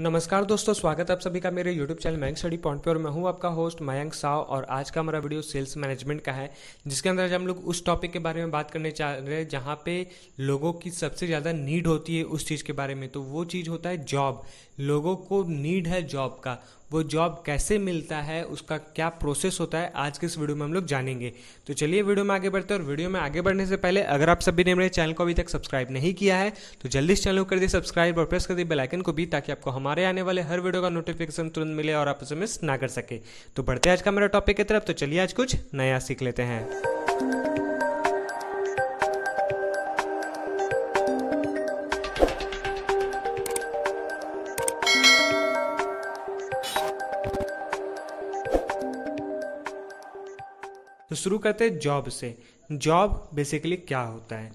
नमस्कार दोस्तों स्वागत है आप सभी का मेरे YouTube channel Mayank study point पे और मैं हूँ आपका होस्ट मयंक साव और आज का हमारा वीडियो सेल्स मैनेजमेंट का है जिसके अंदर आज हम लोग उस टॉपिक के बारे में बात करने चाह रहे हैं जहाँ पे लोगों की सबसे ज़्यादा नीड होती है उस चीज़ के बारे में तो वो चीज़ होता है जॉब लोगों को नीड है जॉब का वो जॉब कैसे मिलता है उसका क्या प्रोसेस होता है आज के इस वीडियो में हम लोग जानेंगे तो चलिए वीडियो में आगे बढ़ते हैं और वीडियो में आगे बढ़ने से पहले अगर आप सभी ने मेरे चैनल को अभी तक सब्सक्राइब नहीं किया है तो जल्दी इस चैनल को कर दिए सब्सक्राइब और प्रेस कर दिए बेलाइकन को भी ताकि आपको हमारे आने वाले हर वीडियो का नोटिफिकेशन तुरंत मिले और आप उसे मिस ना कर सके तो बढ़ते आज का मेरा टॉपिक की तरफ तो चलिए आज कुछ नया सीख लेते हैं शुरू करते हैं जॉब से जॉब बेसिकली क्या होता है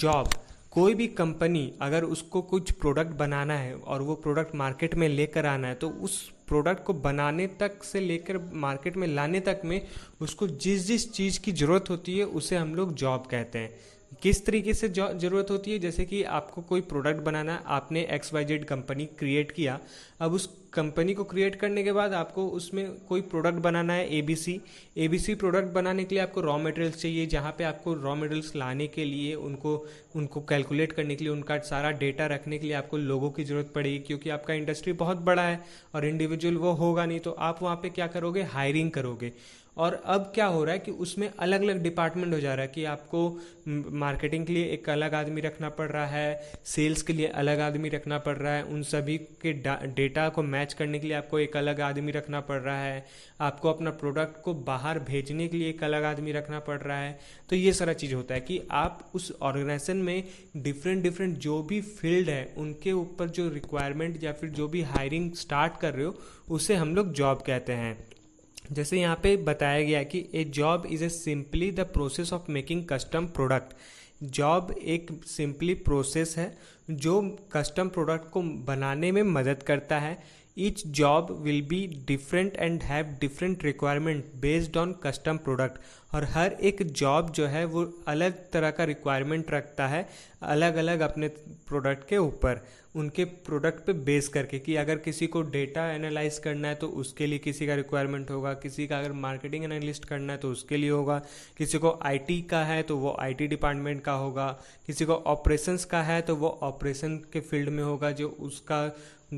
जॉब कोई भी कंपनी अगर उसको कुछ प्रोडक्ट बनाना है और वो प्रोडक्ट मार्केट में लेकर आना है तो उस प्रोडक्ट को बनाने तक से लेकर मार्केट में लाने तक में उसको जिस जिस चीज़ की ज़रूरत होती है उसे हम लोग जॉब कहते हैं किस तरीके से ज़रूरत होती है जैसे कि आपको कोई प्रोडक्ट बनाना आपने X Y Z company create किया अब उस कंपनी को क्रिएट करने के बाद आपको उसमें कोई प्रोडक्ट बनाना है A B C A B C product बनाने के लिए आपको रॉ मटेरियल्स चाहिए जहाँ पे आपको रॉ मटेरियल्स लाने के लिए उनको उनको कैलकुलेट करने के लिए उनका सारा डेटा रखने के लिए आपको लोगों की ज़रूरत पड़ेगी क्योंकि आपका इंडस्ट्री बहुत बड़ा है और इंडिविजुअल वो होगा नहीं तो आप वहाँ पर क्या करोगे हायरिंग करोगे और अब क्या हो रहा है कि उसमें अलग अलग डिपार्टमेंट हो जा रहा है कि आपको मार्केटिंग के लिए एक अलग आदमी रखना पड़ रहा है सेल्स के लिए अलग आदमी रखना पड़ रहा है उन सभी के डेटा को मैच करने के लिए आपको एक अलग आदमी रखना पड़ रहा है आपको अपना प्रोडक्ट को बाहर भेजने के लिए एक अलग आदमी रखना पड़ रहा है तो ये सारा चीज़ होता है कि आप उस ऑर्गेनाइजेशन में डिफरेंट डिफरेंट जो भी फील्ड है उनके ऊपर जो रिक्वायरमेंट या फिर जो भी हायरिंग स्टार्ट कर रहे हो उसे हम लोग जॉब कहते हैं जैसे यहाँ पे बताया गया कि a job is a simply the process of making custom product job एक सिंपली प्रोसेस है जो कस्टम प्रोडक्ट को बनाने में मदद करता है each job will be different and have different requirement based on custom product और हर एक जॉब जो है वो अलग तरह का रिक्वायरमेंट रखता है अलग अलग अपने प्रोडक्ट के ऊपर उनके प्रोडक्ट पे बेस करके कि अगर किसी को डेटा एनालाइज करना है तो उसके लिए किसी का रिक्वायरमेंट होगा किसी का अगर मार्केटिंग एनालिस्ट करना है तो उसके लिए होगा किसी को आईटी का है तो वो आईटी डिपार्टमेंट का होगा किसी को ऑपरेशंस का है तो वो ऑपरेशन के फील्ड में होगा जो उसका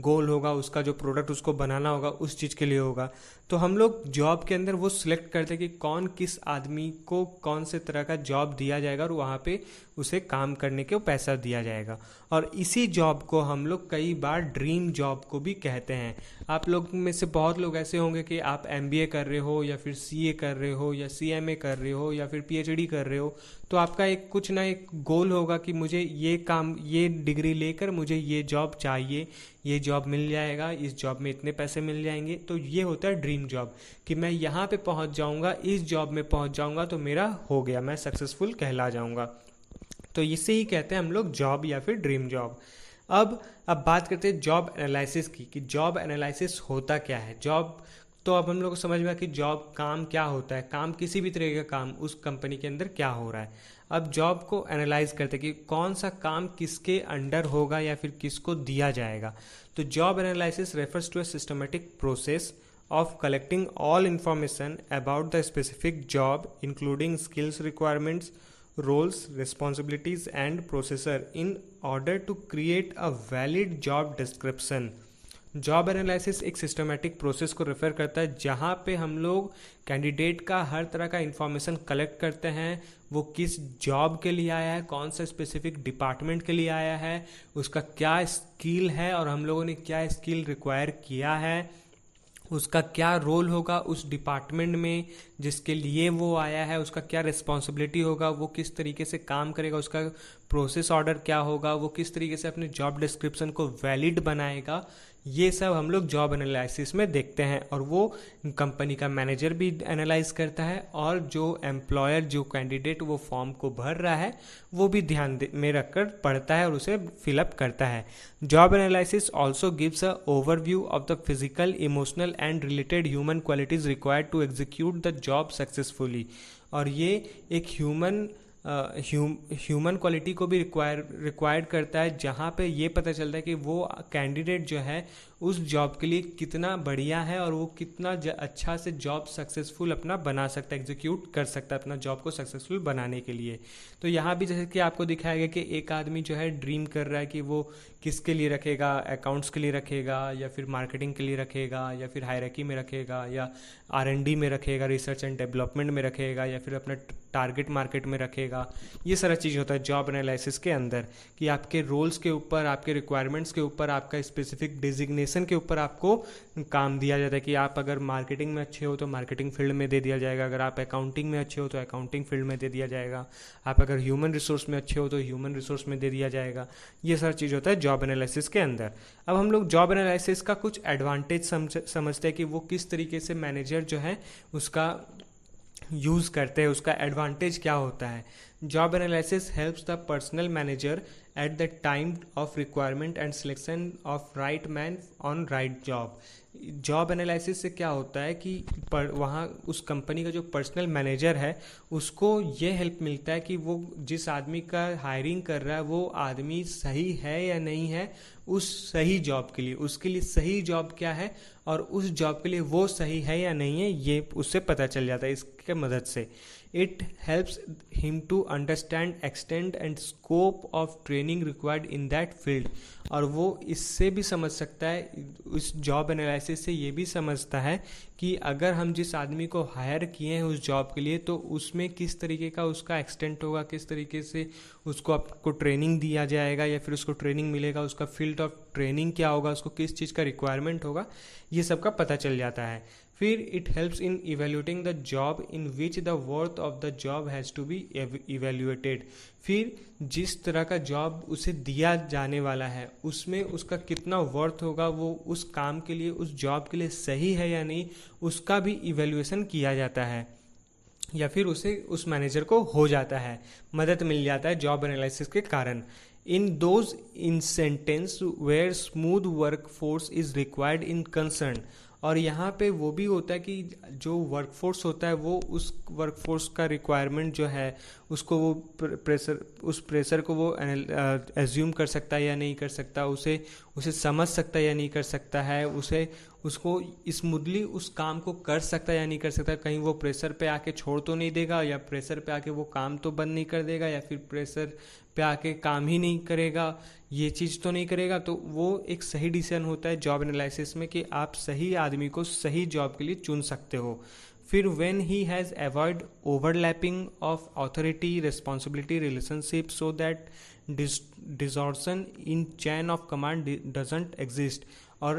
गोल होगा उसका जो प्रोडक्ट उसको बनाना होगा उस चीज़ के लिए होगा तो हम लोग जॉब के अंदर वो सिलेक्ट करते हैं कि कौन किस आदमी को कौन से तरह का जॉब दिया जाएगा और वहाँ पे उसे काम करने के पैसा दिया जाएगा और इसी जॉब को हम लोग कई बार ड्रीम जॉब को भी कहते हैं आप लोग में से बहुत लोग ऐसे होंगे कि आप एम कर रहे हो या फिर सी कर रहे हो या सी कर रहे हो या फिर पी कर रहे हो तो आपका एक कुछ ना एक गोल होगा कि मुझे ये काम ये डिग्री लेकर मुझे ये जॉब चाहिए ये जॉब मिल जाएगा इस जॉब में इतने पैसे मिल जाएंगे तो ये होता है ड्रीम जॉब कि मैं यहाँ पे पहुँच जाऊँगा इस जॉब में पहुँच जाऊँगा तो मेरा हो गया मैं सक्सेसफुल कहला जाऊँगा तो इसे ही कहते हैं हम लोग जॉब या फिर ड्रीम जॉब अब अब बात करते हैं जॉब एनालिसिस की कि जॉब एनालिसिस होता क्या है जॉब तो अब हम लोग को समझ में आ कि जॉब काम क्या होता है काम किसी भी तरीके का काम उस कंपनी के अंदर क्या हो रहा है अब जॉब को एनालाइज करते हैं कि कौन सा काम किसके अंडर होगा या फिर किसको दिया जाएगा तो job analysis refers to a systematic process of collecting all information about the specific job including skills requirements roles, responsibilities, and processor in order to create a valid job description. Job analysis एक systematic process को refer करता है जहाँ पे हम लोग candidate का हर तरह का इंफॉर्मेशन कलेक्ट करते हैं वो किस जॉब के लिए आया है कौन सा स्पेसिफिक डिपार्टमेंट के लिए आया है उसका क्या स्किल है और हम लोगों ने क्या स्किल रिक्वायर किया है उसका क्या रोल होगा उस डिपार्टमेंट में जिसके लिए वो आया है उसका क्या रिस्पॉन्सिबिलिटी होगा वो किस तरीके से काम करेगा उसका प्रोसेस ऑर्डर क्या होगा वो किस तरीके से अपने जॉब डिस्क्रिप्शन को वैलिड बनाएगा ये सब हम लोग जॉब एनालिसिस में देखते हैं और वो कंपनी का मैनेजर भी एनालाइज करता है और जो एम्प्लॉयर जो कैंडिडेट वो फॉर्म को भर रहा है वो भी ध्यान में रखकर पढ़ता है और उसे फिलअप करता है job analysis also gives a overview of the physical emotional and related human qualities required to execute the job successfully और ये एक ह्यूमन ह्यूमन क्वालिटी को भी रिक्वायर रिक्वायर्ड करता है जहाँ पे ये पता चलता है कि वो कैंडिडेट जो है उस जॉब के लिए कितना बढ़िया है और वो कितना अच्छा से जॉब सक्सेसफुल अपना बना सकता है एग्जीक्यूट कर सकता है अपना जॉब को सक्सेसफुल बनाने के लिए तो यहाँ भी जैसे कि आपको दिखाया गया कि एक आदमी जो है ड्रीम कर रहा है कि वो किसके लिए रखेगा अकाउंट्स के लिए रखेगा या फिर मार्केटिंग के लिए रखेगा या फिर हायरकी में रखेगा या आर में रखेगा रिसर्च एंड डेवलपमेंट में रखेगा या फिर अपना टारगेट मार्केट में रखेगा ये सारा चीज़ होता है जॉब एनालिसिस के अंदर कि आपके रोल्स के ऊपर आपके रिक्वायरमेंट्स के ऊपर आपका स्पेसिफिक डिजिग्नेशन कनेक्शन के ऊपर आपको काम दिया जाता है कि आप अगर मार्केटिंग में अच्छे हो तो मार्केटिंग फील्ड में दे दिया जाएगा अगर आप अकाउंटिंग में अच्छे हो तो अकाउंटिंग फील्ड में दे दिया जाएगा आप अगर ह्यूमन रिसोर्स में अच्छे हो तो ह्यूमन रिसोर्स में दे दिया जाएगा ये सारा चीज़ होता है जॉब एनालिसिस के अंदर अब हम लोग जॉब एनालिसिस का कुछ एडवांटेज समझते हैं कि वो किस तरीके से मैनेजर जो है उसका यूज़ करते हैं उसका एडवांटेज क्या होता है job analysis helps the personnel manager at the time of requirement and selection of right man on right job job analysis से क्या होता है कि पर वहाँ उस कंपनी का जो पर्सनल मैनेजर है उसको ये हेल्प मिलता है कि वो जिस आदमी का हायरिंग कर रहा है वो आदमी सही है या नहीं है उस सही जॉब के लिए उसके लिए सही जॉब क्या है और उस जॉब के लिए वो सही है या नहीं है ये उससे पता चल जाता है इसके मदद से It helps him to understand extent and scope of training required in that field और वो इससे भी समझ सकता है उस जॉब एनालिसिस से ये भी समझता है कि अगर हम जिस आदमी को हायर किए हैं उस जॉब के लिए तो उसमें किस तरीके का उसका एक्सटेंट होगा किस तरीके से उसको आपको ट्रेनिंग दिया जाएगा या फिर उसको ट्रेनिंग मिलेगा उसका फील्ड ऑफ ट्रेनिंग क्या होगा उसको किस चीज़ का रिक्वायरमेंट होगा ये सब का पता चल जाता है फिर it helps in evaluating the job in which the worth of the job has to be evaluated फिर जिस तरह का जॉब उसे दिया जाने वाला है उसमें उसका कितना वर्थ होगा वो उस काम के लिए उस जॉब के लिए सही है या नहीं उसका भी इवेल्यूएसन किया जाता है या फिर उसे उस मैनेजर को हो जाता है मदद मिल जाता है जॉब एनालिसिस के कारण in those instances where smooth work force is required in concern और यहाँ पे वो भी होता है कि जो वर्कफोर्स होता है वो उस वर्कफोर्स का रिक्वायरमेंट जो है उसको वो प्रेशर उस प्रेशर को वो एज्यूम uh, कर सकता है या नहीं कर सकता उसे उसे समझ सकता है या नहीं कर सकता है उसे उसको स्मूथली उस काम को कर सकता है या नहीं कर सकता कहीं वो प्रेशर पे आके छोड़ तो नहीं देगा या प्रेशर पे आके वो काम तो बंद नहीं कर देगा या फिर प्रेशर पे आके काम ही नहीं करेगा ये चीज़ तो नहीं करेगा तो वो एक सही डिसीजन होता है जॉब एनालिसिस में कि आप सही आदमी को सही जॉब के लिए चुन सकते हो फिर when he has avoid overlapping of authority responsibility relationship so that distortion in chain of command doesn't exist और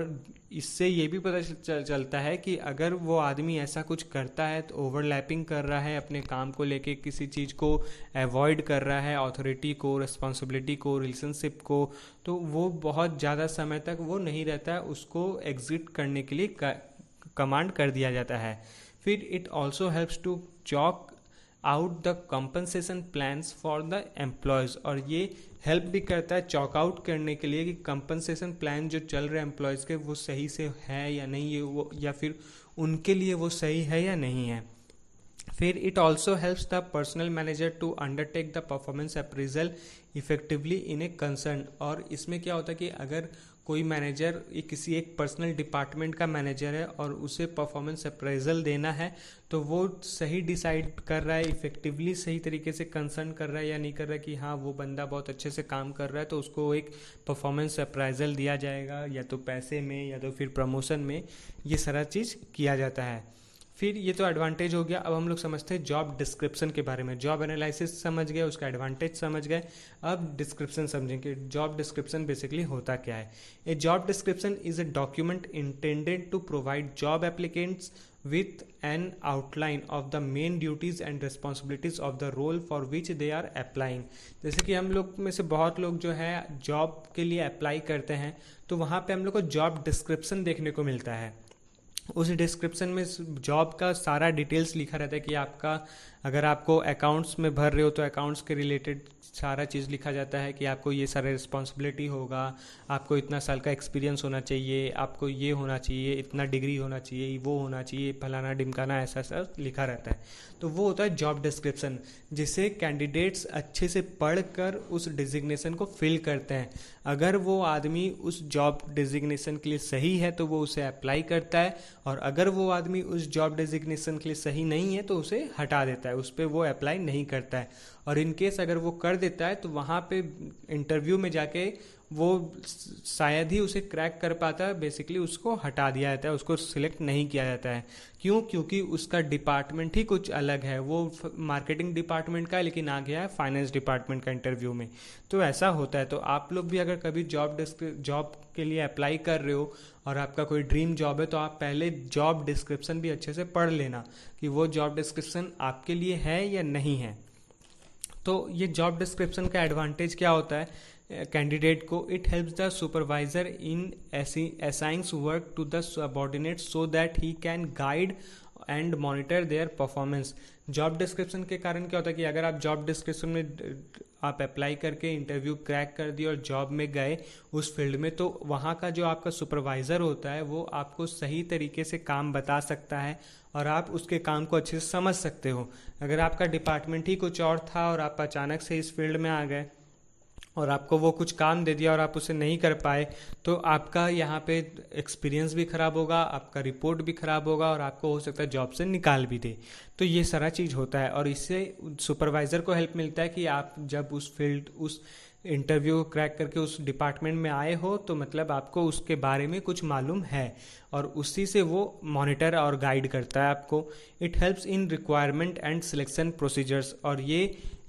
इससे ये भी पता चलता है कि अगर वो आदमी ऐसा कुछ करता है तो ओवरलैपिंग कर रहा है अपने काम को लेके किसी चीज़ को अवॉइड कर रहा है अथॉरिटी को रिस्पॉन्सिबिलिटी को रिलेशनशिप को तो वो बहुत ज़्यादा समय तक वो नहीं रहता है उसको एग्जिट करने के लिए कमांड कर दिया जाता है फिर it also helps to chalk out the compensation plan for the employees और ये हेल्प भी करता है चॉकआउट करने के लिए कि कंपनसेशन प्लान जो चल रहे एम्प्लॉयज़ के वो सही से है या नहीं ये वो या फिर उनके लिए वो सही है या नहीं है फिर it also helps the personnel manager to undertake the performance appraisal effectively in a concern और इसमें क्या होता है कि अगर कोई मैनेजर किसी एक पर्सनल डिपार्टमेंट का मैनेजर है और उसे परफॉर्मेंस अप्रेजल देना है तो वो सही डिसाइड कर रहा है इफेक्टिवली सही तरीके से कंसर्न कर रहा है या नहीं कर रहा है कि हाँ वो बंदा बहुत अच्छे से काम कर रहा है तो उसको एक परफॉर्मेंस अप्राइजल दिया जाएगा या तो पैसे में या तो फिर प्रमोशन में ये सारा चीज़ किया जाता है फिर ये तो एडवांटेज हो गया अब हम लोग समझते हैं जॉब डिस्क्रिप्शन के बारे में जॉब एनालिसिस समझ गए उसका एडवांटेज समझ गए अब डिस्क्रिप्शन समझेंगे जॉब डिस्क्रिप्शन बेसिकली होता क्या है a job description is a document intended to provide job applicants with an outline of the main duties and responsibilities of the role for which they are applying जैसे कि हम लोग में से बहुत लोग जो है जॉब के लिए अप्लाई करते हैं तो वहाँ पे हम लोग को जॉब डिस्क्रिप्शन देखने को मिलता है उस डिस्क्रिप्शन में जॉब का सारा डिटेल्स लिखा रहता है कि आपका अगर आपको अकाउंट्स में भर रहे हो तो अकाउंट्स के रिलेटेड सारा चीज़ लिखा जाता है कि आपको ये सारा रिस्पॉन्सिबिलिटी होगा आपको इतना साल का एक्सपीरियंस होना चाहिए आपको ये होना चाहिए इतना डिग्री होना चाहिए वो होना चाहिए फलाना ढिमकाना ऐसा ऐसा लिखा रहता है तो वो होता है जॉब डिस्क्रिप्शन जिसे कैंडिडेट्स अच्छे से पढ़ कर उस डिजिग्नेशन को फिल करते हैं अगर वो आदमी उस जॉब डिजिग्नेशन के लिए सही है तो वो उसे अप्लाई करता है और अगर वो आदमी उस जॉब डिजिग्नेशन के लिए सही नहीं है तो उसे हटा देता है है उस पर वो अप्लाई नहीं करता है और इनकेस अगर वो कर देता है तो वहाँ पे इंटरव्यू में जाके वो शायद ही उसे क्रैक कर पाता है बेसिकली उसको हटा दिया जाता है उसको सिलेक्ट नहीं किया जाता है क्यों क्योंकि उसका डिपार्टमेंट ही कुछ अलग है वो मार्केटिंग डिपार्टमेंट का है लेकिन आ गया है फाइनेंस डिपार्टमेंट का इंटरव्यू में तो ऐसा होता है तो आप लोग भी अगर कभी जॉब जॉब के लिए अप्लाई कर रहे हो और आपका कोई ड्रीम जॉब है तो आप पहले जॉब डिस्क्रिप्शन भी अच्छे से पढ़ लेना कि वो जॉब डिस्क्रिप्सन आपके लिए है या नहीं है तो ये जॉब डिस्क्रिप्शन का एडवांटेज क्या होता है कैंडिडेट eh, को it helps the supervisor in assigns work to the subordinate so that he can guide and monitor their performance job description के कारण क्या होता है कि अगर आप जॉब डिस्क्रिप्शन में आप अप्लाई करके इंटरव्यू क्रैक कर दिए और जॉब में गए उस फील्ड में तो वहाँ का जो आपका सुपरवाइज़र होता है वो आपको सही तरीके से काम बता सकता है और आप उसके काम को अच्छे से समझ सकते हो अगर आपका डिपार्टमेंट ही कुछ और था और आप अचानक से इस फील्ड में आ गए और आपको वो कुछ काम दे दिया और आप उसे नहीं कर पाए तो आपका यहाँ पे एक्सपीरियंस भी ख़राब होगा आपका रिपोर्ट भी ख़राब होगा और आपको हो सकता है जॉब से निकाल भी दे तो ये सारा चीज़ होता है और इससे सुपरवाइज़र को हेल्प मिलता है कि आप जब उस फील्ड उस इंटरव्यू क्रैक करके उस डिपार्टमेंट में आए हो तो मतलब आपको उसके बारे में कुछ मालूम है और उसी से वो मॉनिटर और गाइड करता है आपको it helps in requirement and selection procedures और ये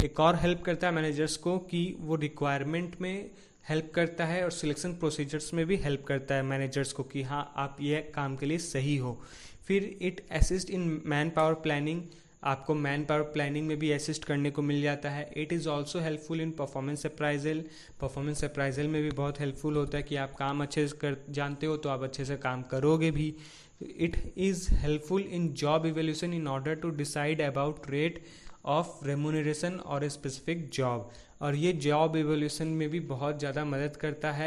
एक और हेल्प करता है मैनेजर्स को कि वो रिक्वायरमेंट में हेल्प करता है और सिलेक्शन प्रोसीजर्स में भी हेल्प करता है मैनेजर्स को कि हाँ आप ये काम के लिए सही हो फिर it assist in manpower planning आपको मैन पावर प्लानिंग में भी असिस्ट करने को मिल जाता है it is also helpful in performance appraisal performance appraisal में भी बहुत हेल्पफुल होता है कि आप काम अच्छे से कर जानते हो तो आप अच्छे से काम करोगे भी it is helpful in job evaluation in order to decide about rate of remuneration और ए स्पेसिफिक जॉब और ये जॉब एवोल्यूशन में भी बहुत ज़्यादा मदद करता है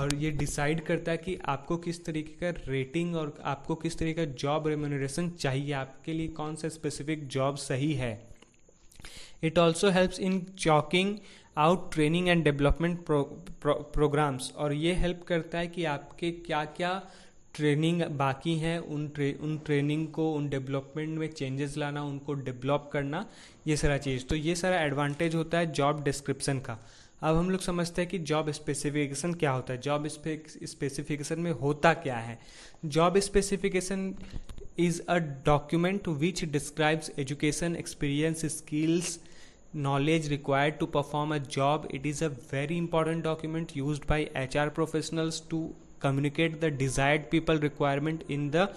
और ये डिसाइड करता है कि आपको किस तरीके का रेटिंग और आपको किस तरीके का जॉब रेमोनरेशन चाहिए आपके लिए कौन सा स्पेसिफिक जॉब सही है it also helps in chalking out training and development programmes और ये हेल्प करता है कि आपके क्या क्या ट्रेनिंग बाकी हैं उन ट्रे उन ट्रेनिंग को उन डेवलपमेंट में चेंजेस लाना उनको डेवलप करना ये सारा चीज़ तो ये सारा एडवांटेज होता है जॉब डिस्क्रिप्सन का अब हम लोग समझते हैं कि जॉब स्पेसिफिकेशन क्या होता है जॉब स्पेसिफिकेशन में होता क्या है job specification is a document which describes education experience skills knowledge required to perform a job it is a very important document use by H R professionals to communicate the desired people requirement in the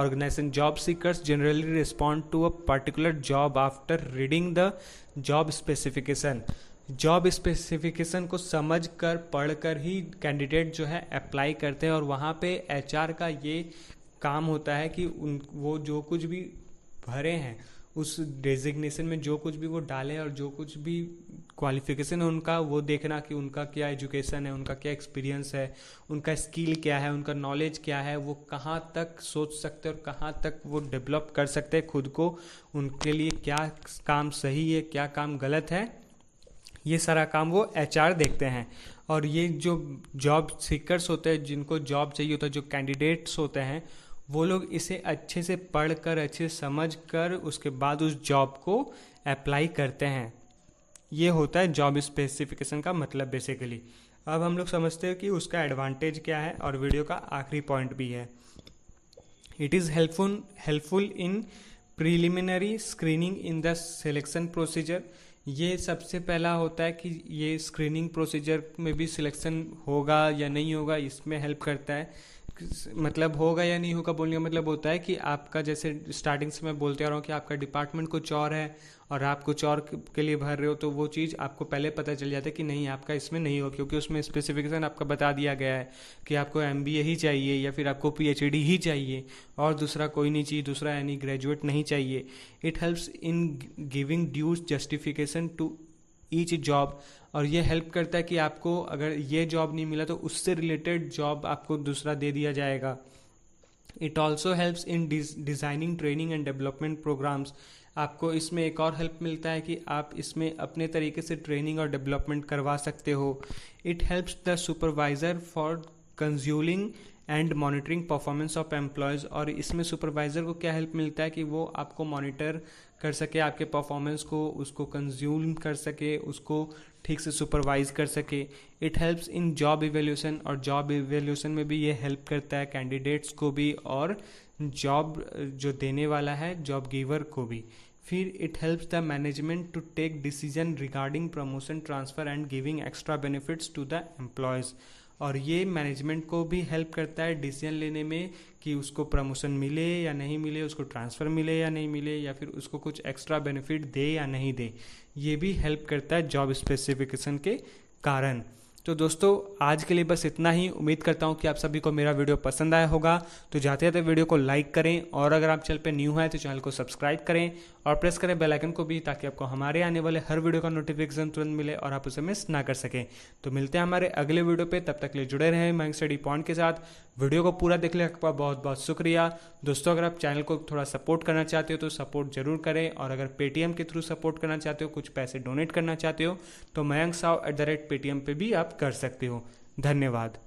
organisation job seekers generally respond to a particular job after reading the job specification job specification को समझ कर पढ़ कर ही candidate जो है apply करते हैं और वहाँ पर एच आर का ये काम होता है कि उन वो जो कुछ भी भरे हैं उस डेजिग्नेशन में जो कुछ भी वो डालें और जो कुछ भी क्वालिफिकेशन है उनका वो देखना कि उनका क्या एजुकेशन है उनका क्या एक्सपीरियंस है उनका स्किल क्या है उनका नॉलेज क्या है वो कहाँ तक सोच सकते हैं और कहाँ तक वो डेवलप कर सकते हैं खुद को उनके लिए क्या काम सही है क्या काम गलत है ये सारा काम वो एच देखते हैं और ये जो जॉब सीकरस होते हैं जिनको जॉब चाहिए होता है जो कैंडिडेट्स होते हैं वो लोग इसे अच्छे से पढ़ कर अच्छे से समझ कर उसके बाद उस जॉब को अप्लाई करते हैं ये होता है जॉब स्पेसिफिकेशन का मतलब बेसिकली अब हम लोग समझते हैं कि उसका एडवांटेज क्या है और वीडियो का आखिरी पॉइंट भी है it is helpful helpful in preliminary screening in the selection procedure ये सबसे पहला होता है कि ये स्क्रीनिंग प्रोसीजर में भी सिलेक्शन होगा या नहीं होगा इसमें हेल्प करता है मतलब होगा या नहीं होगा बोलने का मतलब होता है कि आपका जैसे स्टार्टिंग से मैं बोलते आ रहा हूँ कि आपका डिपार्टमेंट कुछ और है और आप कुछ और के लिए भर रहे हो तो वो चीज़ आपको पहले पता चल जाता है कि नहीं आपका इसमें नहीं हो क्योंकि उसमें स्पेसिफिकेशन आपका बता दिया गया है कि आपको एम ही चाहिए या फिर आपको पी ही चाहिए और दूसरा कोई नहीं चाहिए दूसरा यानी ग्रेजुएट नहीं चाहिए it helps in giving dues justification to each job और ये हेल्प करता है कि आपको अगर ये जॉब नहीं मिला तो उससे रिलेटेड जॉब आपको दूसरा दे दिया जाएगा it also helps in designing training and development programmes आपको इसमें एक और हेल्प मिलता है कि आप इसमें अपने तरीके से ट्रेनिंग और डेवलपमेंट करवा सकते हो it helps the supervisor for counselling and monitoring performance of employees और इसमें सुपरवाइज़र को क्या हेल्प मिलता है कि वो आपको मॉनिटर कर सके आपके परफॉर्मेंस को उसको कंज्यूम कर सके उसको ठीक से सुपरवाइज कर सके it helps in job evaluation और जॉब इवेल्यूशन में भी ये हेल्प करता है कैंडिडेट्स को भी और जॉब जो देने वाला है जॉब गिवर को भी फिर it helps the management to take decision regarding promotion transfer and giving extra benefits to the employees और ये मैनेजमेंट को भी हेल्प करता है डिसीजन लेने में कि उसको प्रमोशन मिले या नहीं मिले उसको ट्रांसफ़र मिले या नहीं मिले या फिर उसको कुछ एक्स्ट्रा बेनिफिट दे या नहीं दे ये भी हेल्प करता है जॉब स्पेसिफिकेशन के कारण तो दोस्तों आज के लिए बस इतना ही उम्मीद करता हूँ कि आप सभी को मेरा वीडियो पसंद आया होगा तो जाते जाते वीडियो को लाइक करें और अगर आप चैनल पर न्यू हैं तो चैनल को सब्सक्राइब करें और प्रेस करें बेल आइकन को भी ताकि आपको हमारे आने वाले हर वीडियो का नोटिफिकेशन तुरंत मिले और आप उसे मिस ना कर सकें तो मिलते हैं हमारे अगले वीडियो पे तब तक लिए जुड़े रहें माइंड स्टडी पॉइंट के साथ वीडियो को पूरा देखने का बहुत बहुत शुक्रिया दोस्तों अगर आप चैनल को थोड़ा सपोर्ट करना चाहते हो तो सपोर्ट जरूर करें और अगर पेटीएम के थ्रू सपोर्ट करना चाहते हो कुछ पैसे डोनेट करना चाहते हो तो Mayank Sao at the rate Paytm पर भी आप कर सकते हो धन्यवाद